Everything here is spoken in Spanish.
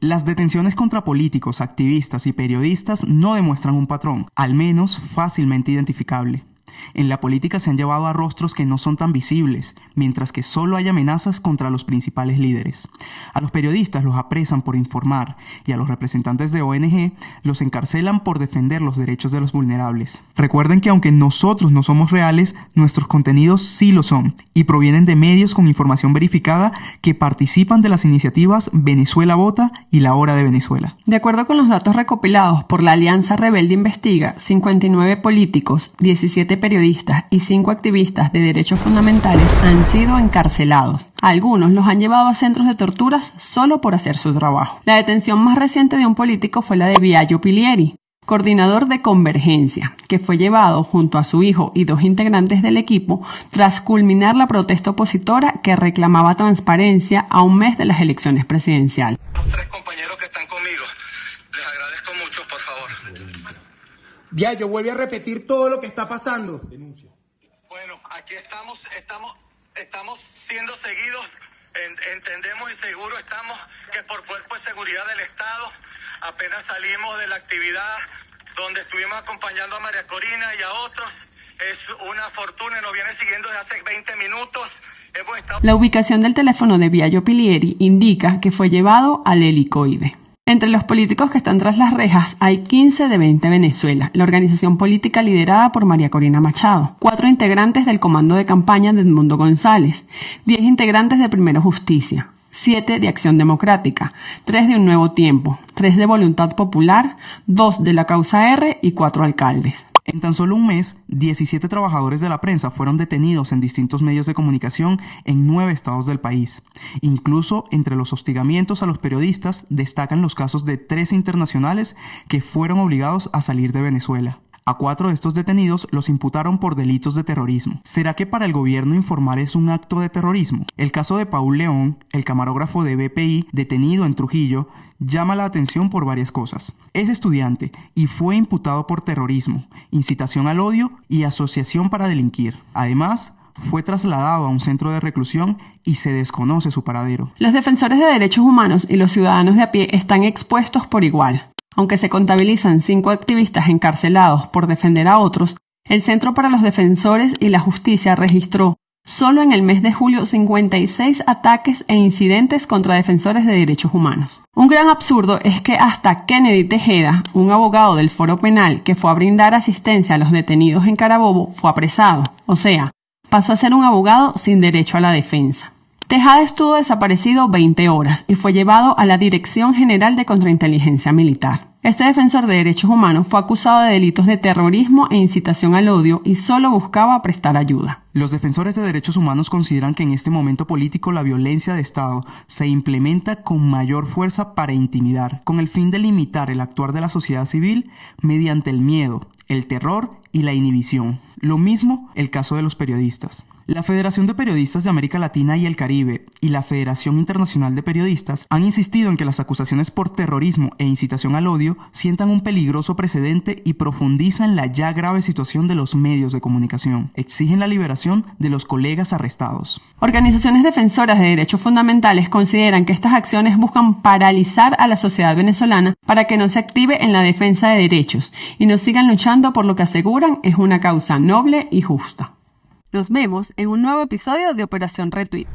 Las detenciones contra políticos, activistas y periodistas no demuestran un patrón, al menos fácilmente identificable. En la política se han llevado a rostros que no son tan visibles, mientras que solo hay amenazas contra los principales líderes. A los periodistas los apresan por informar y a los representantes de ONG los encarcelan por defender los derechos de los vulnerables. Recuerden que aunque nosotros no somos reales, nuestros contenidos sí lo son y provienen de medios con información verificada que participan de las iniciativas Venezuela Vota y La Hora de Venezuela. De acuerdo con los datos recopilados por la Alianza Rebelde Investiga, 59 políticos, 17 periodistas y cinco activistas de derechos fundamentales han sido encarcelados. Algunos los han llevado a centros de torturas solo por hacer su trabajo. La detención más reciente de un político fue la de Viaggio Pilieri, coordinador de Convergencia, que fue llevado junto a su hijo y dos integrantes del equipo tras culminar la protesta opositora que reclamaba transparencia a un mes de las elecciones presidenciales. yo vuelvo a repetir todo lo que está pasando. Denuncia. Bueno, aquí estamos, estamos, estamos siendo seguidos. entendemos y seguro estamos que por cuerpo de seguridad del Estado apenas salimos de la actividad donde estuvimos acompañando a María Corina y a otros. Es una fortuna, nos viene siguiendo desde hace 20 minutos. La ubicación del teléfono de Viallo Pilieri indica que fue llevado al helicoide. Entre los políticos que están tras las rejas hay 15 de 20 Venezuela, la organización política liderada por María Corina Machado, cuatro integrantes del comando de campaña de Edmundo González, 10 integrantes de Primero Justicia, 7 de Acción Democrática, 3 de Un Nuevo Tiempo, 3 de Voluntad Popular, 2 de la Causa R y 4 alcaldes. En tan solo un mes, 17 trabajadores de la prensa fueron detenidos en distintos medios de comunicación en nueve estados del país. Incluso entre los hostigamientos a los periodistas destacan los casos de tres internacionales que fueron obligados a salir de Venezuela. A cuatro de estos detenidos los imputaron por delitos de terrorismo. ¿Será que para el gobierno informar es un acto de terrorismo? El caso de Paul León, el camarógrafo de BPI, detenido en Trujillo, llama la atención por varias cosas. Es estudiante y fue imputado por terrorismo, incitación al odio y asociación para delinquir. Además, fue trasladado a un centro de reclusión y se desconoce su paradero. Los defensores de derechos humanos y los ciudadanos de a pie están expuestos por igual. Aunque se contabilizan cinco activistas encarcelados por defender a otros, el Centro para los Defensores y la Justicia registró solo en el mes de julio 56 ataques e incidentes contra defensores de derechos humanos. Un gran absurdo es que hasta Kennedy Tejeda, un abogado del foro penal que fue a brindar asistencia a los detenidos en Carabobo, fue apresado, o sea, pasó a ser un abogado sin derecho a la defensa. Tejada estuvo desaparecido 20 horas y fue llevado a la Dirección General de Contrainteligencia Militar. Este defensor de derechos humanos fue acusado de delitos de terrorismo e incitación al odio y solo buscaba prestar ayuda. Los defensores de derechos humanos consideran que en este momento político la violencia de Estado se implementa con mayor fuerza para intimidar, con el fin de limitar el actuar de la sociedad civil mediante el miedo, el terror y la inhibición. Lo mismo el caso de los periodistas. La Federación de Periodistas de América Latina y el Caribe y la Federación Internacional de Periodistas han insistido en que las acusaciones por terrorismo e incitación al odio sientan un peligroso precedente y profundizan la ya grave situación de los medios de comunicación. Exigen la liberación de los colegas arrestados. Organizaciones defensoras de derechos fundamentales consideran que estas acciones buscan paralizar a la sociedad venezolana para que no se active en la defensa de derechos y no sigan luchando por lo que aseguran es una causa noble y justa. Nos vemos en un nuevo episodio de Operación Retweet.